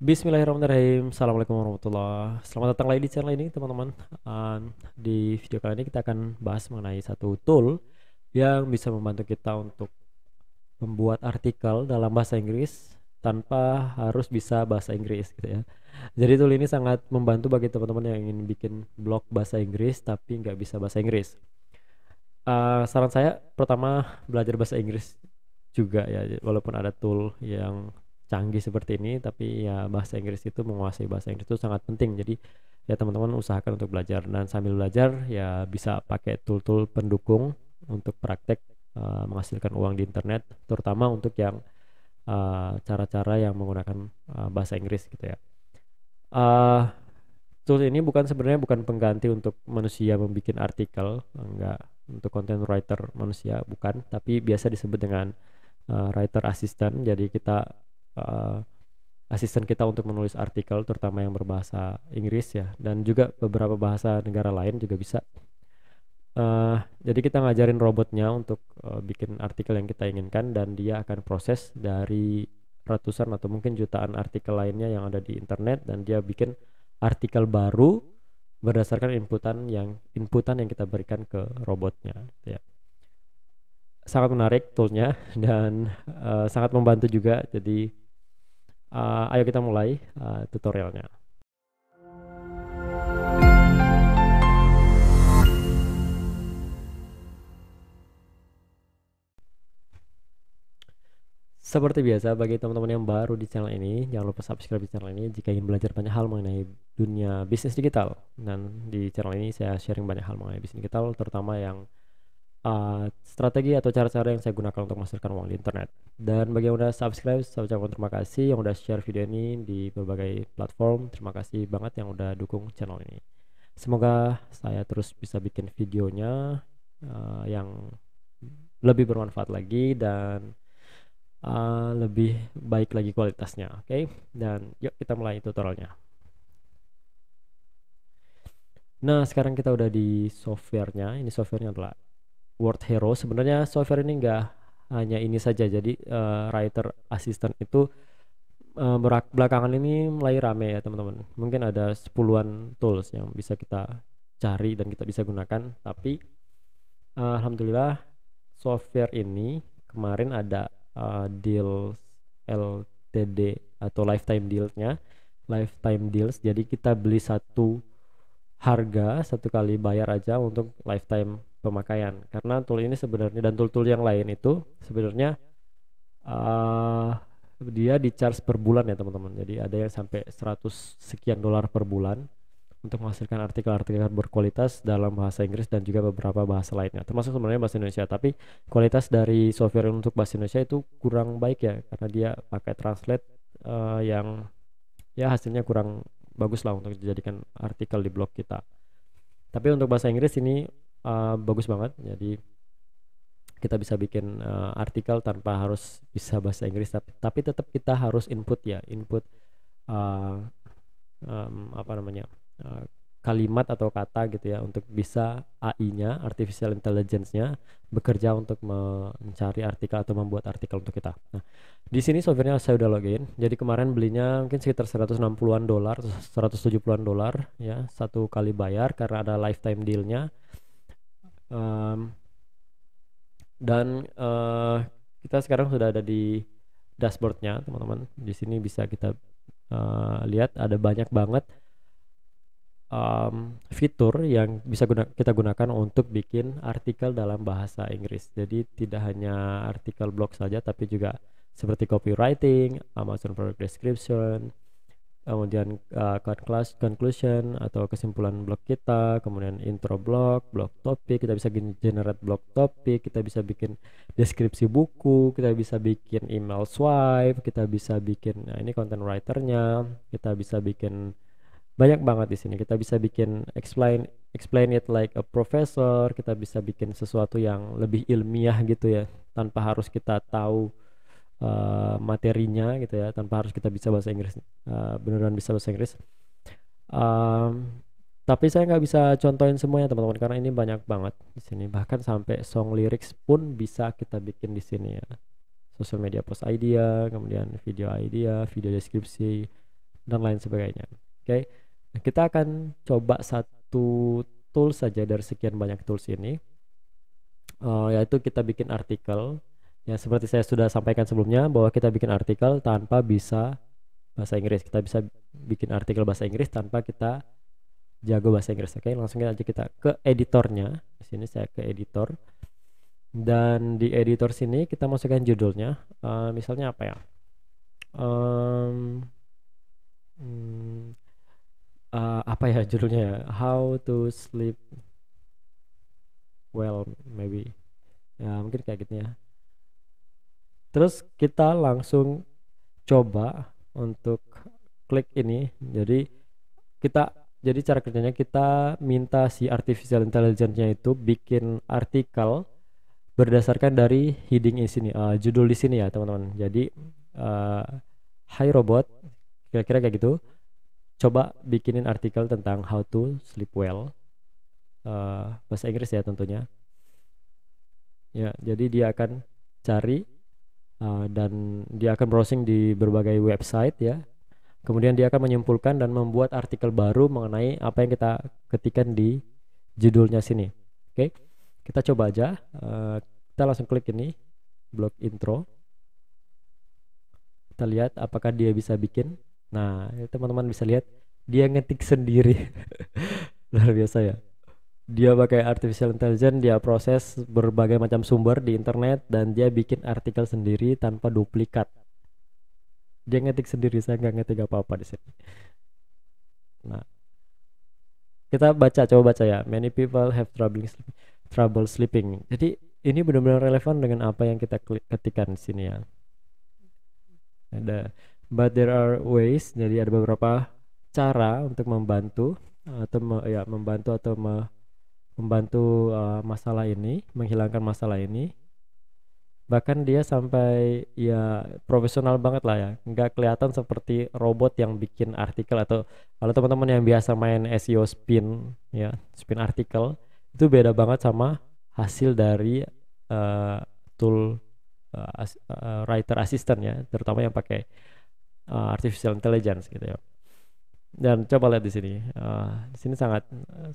Bismillahirrahmanirrahim Assalamualaikum warahmatullahi Selamat datang lagi di channel ini teman-teman Di video kali ini kita akan bahas mengenai satu tool Yang bisa membantu kita untuk Membuat artikel dalam bahasa Inggris Tanpa harus bisa bahasa Inggris gitu ya Jadi tool ini sangat membantu bagi teman-teman yang ingin bikin blog bahasa Inggris Tapi nggak bisa bahasa Inggris uh, Saran saya pertama belajar bahasa Inggris juga ya Walaupun ada tool yang canggih seperti ini tapi ya bahasa Inggris itu menguasai bahasa Inggris itu sangat penting jadi ya teman-teman usahakan untuk belajar dan sambil belajar ya bisa pakai tool-tool pendukung untuk praktek uh, menghasilkan uang di internet terutama untuk yang eh, cara-cara uh, yang menggunakan uh, bahasa Inggris gitu ya uh, tool ini bukan sebenarnya bukan pengganti untuk manusia membuat artikel enggak untuk content writer manusia bukan tapi biasa disebut dengan uh, writer assistant jadi kita Eh, asisten kita untuk menulis artikel terutama yang berbahasa Inggris ya dan juga beberapa bahasa negara lain juga bisa uh, jadi kita ngajarin robotnya untuk uh, bikin artikel yang kita inginkan dan dia akan proses dari ratusan atau mungkin jutaan artikel lainnya yang ada di internet dan dia bikin artikel baru berdasarkan inputan yang inputan yang kita berikan ke robotnya gitu ya sangat menarik toolnya dan uh, sangat membantu juga jadi Uh, ayo kita mulai uh, tutorialnya. Seperti biasa bagi teman-teman yang baru di channel ini, jangan lupa subscribe di channel ini jika ingin belajar banyak hal mengenai dunia bisnis digital. Dan di channel ini saya sharing banyak hal mengenai bisnis digital, terutama yang uh, strategi atau cara-cara yang saya gunakan untuk menghasilkan uang di internet. Dan bagi yang udah subscribe, saya ucapkan terima kasih. Yang udah share video ini di berbagai platform, terima kasih banget yang udah dukung channel ini. Semoga saya terus bisa bikin videonya uh, yang lebih bermanfaat lagi dan uh, lebih baik lagi kualitasnya. Oke, okay? dan yuk kita mulai tutorialnya. Nah, sekarang kita udah di softwarenya. Ini softwarenya adalah Word hero sebenarnya software ini enggak hanya ini saja jadi uh, writer assistant itu uh, belakangan ini mulai rame ya teman-teman mungkin ada sepuluhan tools yang bisa kita cari dan kita bisa gunakan tapi uh, alhamdulillah software ini kemarin ada uh, deal LTD atau lifetime dealnya lifetime deals jadi kita beli satu harga satu kali bayar aja untuk lifetime pemakaian karena tool ini sebenarnya dan tool-tool yang lain itu sebenarnya uh, dia di charge per bulan ya teman-teman jadi ada yang sampai 100 sekian dolar per bulan untuk menghasilkan artikel-artikel berkualitas dalam bahasa Inggris dan juga beberapa bahasa lainnya termasuk sebenarnya bahasa Indonesia tapi kualitas dari software untuk bahasa Indonesia itu kurang baik ya karena dia pakai translate uh, yang ya hasilnya kurang bagus lah untuk dijadikan artikel di blog kita tapi untuk bahasa Inggris ini Eh, bagus banget jadi kita bisa bikin uh, artikel tanpa harus bisa bahasa Inggris tapi, tapi tetap kita harus input ya input uh, um, apa namanya uh, kalimat atau kata gitu ya untuk bisa AI-nya artificial intelligence-nya bekerja untuk mencari artikel atau membuat artikel untuk kita. Nah, di sini softwarenya saya udah login. Jadi kemarin belinya mungkin sekitar 160-an dolar, 170-an dolar ya, satu kali bayar karena ada lifetime deal-nya um, dan uh, kita sekarang sudah ada di dashboardnya teman-teman di sini bisa kita uh, lihat ada banyak banget um, fitur yang bisa guna kita gunakan untuk bikin artikel dalam bahasa Inggris jadi tidak hanya artikel blog saja tapi juga seperti copywriting Amazon product description kemudian uh, conclusion atau kesimpulan blog kita, kemudian intro blog, blog topik, kita bisa generate blog topik, kita bisa bikin deskripsi buku, kita bisa bikin email swipe, kita bisa bikin nah ini content writernya, kita bisa bikin banyak banget di sini. Kita bisa bikin explain explain it like a professor, kita bisa bikin sesuatu yang lebih ilmiah gitu ya, tanpa harus kita tahu uh, materinya gitu ya tanpa harus kita bisa bahasa Inggris uh, beneran bisa bahasa Inggris um, tapi saya nggak bisa contohin semuanya teman-teman karena ini banyak banget di sini bahkan sampai song lyrics pun bisa kita bikin di sini ya social media post idea kemudian video idea video deskripsi dan lain sebagainya oke okay? nah, kita akan coba satu tools saja dari sekian banyak tools ini uh, yaitu kita bikin artikel Ya seperti saya sudah sampaikan sebelumnya bahwa kita bikin artikel tanpa bisa bahasa Inggris. Kita bisa bikin artikel bahasa Inggris tanpa kita jago bahasa Inggris. Oke, langsung aja kita ke editornya. Di sini saya ke editor dan di editor sini kita masukkan judulnya. Uh, misalnya apa ya? Um, uh, apa ya judulnya ya? How to sleep well maybe. Ya mungkin kayak gitu ya terus kita langsung coba untuk klik ini jadi kita jadi cara kerjanya kita minta si artificial intelligence-nya itu bikin artikel berdasarkan dari heading di sini uh, judul di sini ya teman-teman jadi uh, eh, hi robot kira-kira kayak gitu coba bikinin artikel tentang how to sleep well uh, bahasa Inggris ya tentunya ya jadi dia akan cari Eh, dan dia akan browsing di berbagai website ya kemudian dia akan menyimpulkan dan membuat artikel baru mengenai apa yang kita ketikkan di judulnya sini oke okay? kita coba aja uh, kita langsung klik ini blog intro kita lihat apakah dia bisa bikin nah teman-teman bisa lihat dia ngetik sendiri luar biasa ya dia pakai artificial intelligence dia proses berbagai macam sumber di internet dan dia bikin artikel sendiri tanpa duplikat dia ngetik sendiri saya nggak ngetik apa apa di sini nah kita baca coba baca ya many people have trouble trouble sleeping jadi ini benar-benar relevan dengan apa yang kita ketikan di sini ya ada but there are ways jadi ada beberapa cara untuk membantu atau me, ya membantu atau me, membantu uh, masalah ini, menghilangkan masalah ini. Bahkan dia sampai ya profesional banget lah ya, nggak kelihatan seperti robot yang bikin artikel atau kalau teman-teman yang biasa main SEO spin ya spin artikel itu beda banget sama hasil dari uh, tool uh, as, uh, writer assistant ya, terutama yang pakai uh, artificial intelligence gitu ya dan coba lihat di sini uh, di sini sangat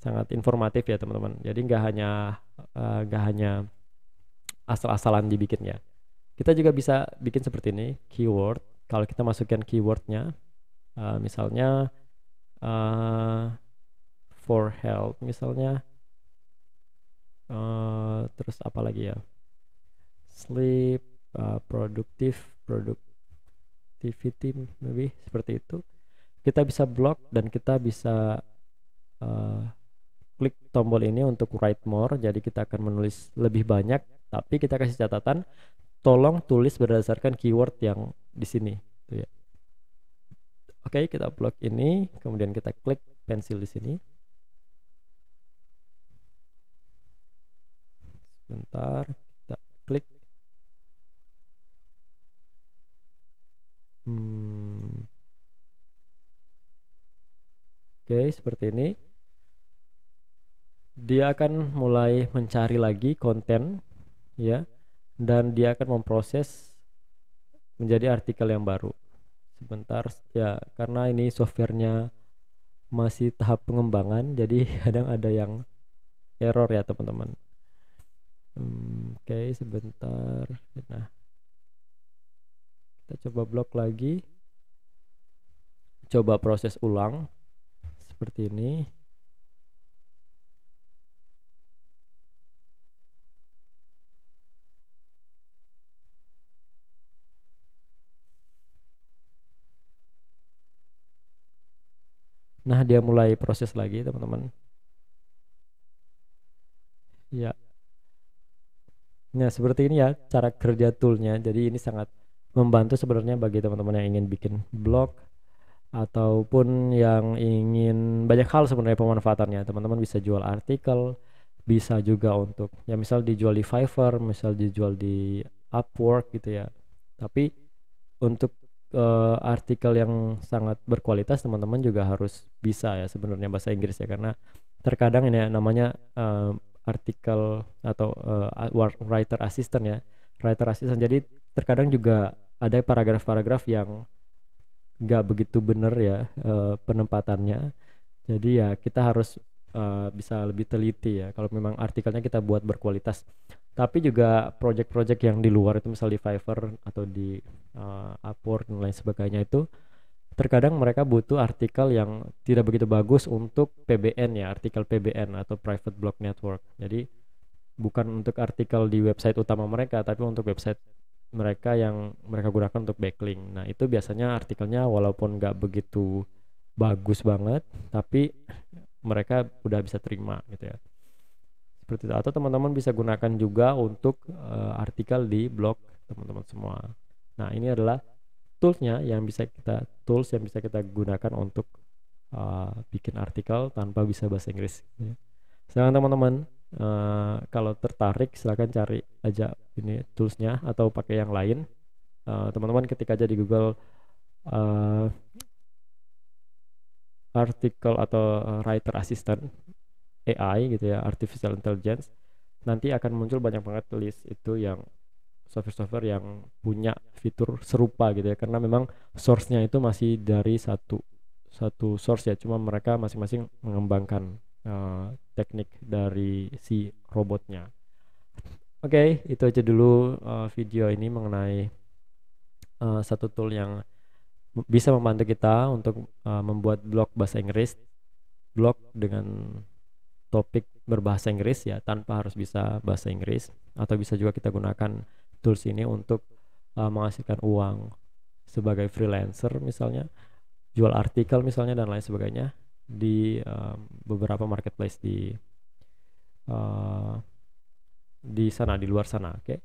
sangat informatif ya teman-teman jadi nggak hanya eh, nggak uh, hanya asal-asalan dibikinnya kita juga bisa bikin seperti ini keyword kalau kita masukkan keywordnya uh, misalnya uh, for health misalnya uh, terus apa lagi ya sleep uh, productive productivity maybe seperti itu kita bisa blok dan kita bisa uh, klik tombol ini untuk write more jadi kita akan menulis lebih banyak tapi kita kasih catatan tolong tulis berdasarkan keyword yang di sini gitu ya oke kita blok ini kemudian kita klik pensil di sini sebentar kita klik hmm. Oke, seperti ini. Dia akan mulai mencari lagi konten ya dan dia akan memproses menjadi artikel yang baru. Sebentar ya, karena ini softwarenya masih tahap pengembangan jadi kadang ada yang error ya teman-teman. Hmm, Oke, okay, sebentar. Nah, kita coba blok lagi. Coba proses ulang seperti ini Nah, dia mulai proses lagi, teman-teman. Ya. Nah, seperti ini ya cara kerja toolnya. Jadi ini sangat membantu sebenarnya bagi teman-teman yang ingin bikin blog ataupun yang ingin banyak hal sebenarnya pemanfaatannya teman-teman bisa jual artikel bisa juga untuk ya misal dijual di Fiverr misal dijual di Upwork gitu ya tapi untuk uh, artikel yang sangat berkualitas teman-teman juga harus bisa ya sebenarnya bahasa Inggris ya karena terkadang ini ya, namanya uh, artikel atau uh, writer assistant ya writer assistant jadi terkadang juga ada paragraf-paragraf yang nggak begitu bener ya uh, penempatannya jadi ya kita harus uh, bisa lebih teliti ya kalau memang artikelnya kita buat berkualitas tapi juga project-project yang di luar itu misal di Fiverr atau di uh, Upwork dan lain sebagainya itu terkadang mereka butuh artikel yang tidak begitu bagus untuk PBN ya artikel PBN atau private blog network jadi bukan untuk artikel di website utama mereka tapi untuk website mereka yang mereka gunakan untuk backlink. Nah, itu biasanya artikelnya walaupun nggak begitu bagus banget, tapi mereka udah bisa terima gitu ya. Seperti itu. Atau teman-teman bisa gunakan juga untuk uh, artikel di blog teman-teman semua. Nah, ini adalah toolsnya yang bisa kita tools yang bisa kita gunakan untuk uh, bikin artikel tanpa bisa bahasa Inggris. ya. Sedangkan teman-teman uh, kalau tertarik silahkan cari aja ini toolsnya atau pakai yang lain eh, teman-teman uh, ketik aja di Google uh, eh, artikel atau eh, writer assistant AI gitu ya artificial intelligence nanti akan muncul banyak banget list itu yang software-software yang punya fitur serupa gitu ya karena memang source-nya itu masih dari satu satu source ya cuma mereka masing-masing mengembangkan uh, teknik dari si robotnya Oke, okay, itu aja dulu uh, video ini mengenai uh, satu tool yang bisa membantu kita untuk uh, membuat blog bahasa Inggris, blog dengan topik berbahasa Inggris ya, tanpa harus bisa bahasa Inggris, atau bisa juga kita gunakan tools ini untuk uh, menghasilkan uang sebagai freelancer misalnya, jual artikel misalnya dan lain sebagainya di uh, beberapa marketplace di uh, di sana di luar sana oke okay?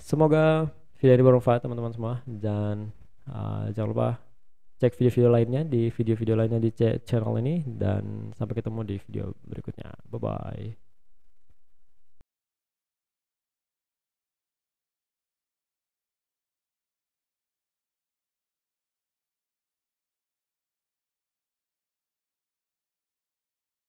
semoga video ini bermanfaat teman-teman semua dan uh, jangan lupa cek video-video lainnya di video-video lainnya di channel ini dan sampai ketemu di video berikutnya bye bye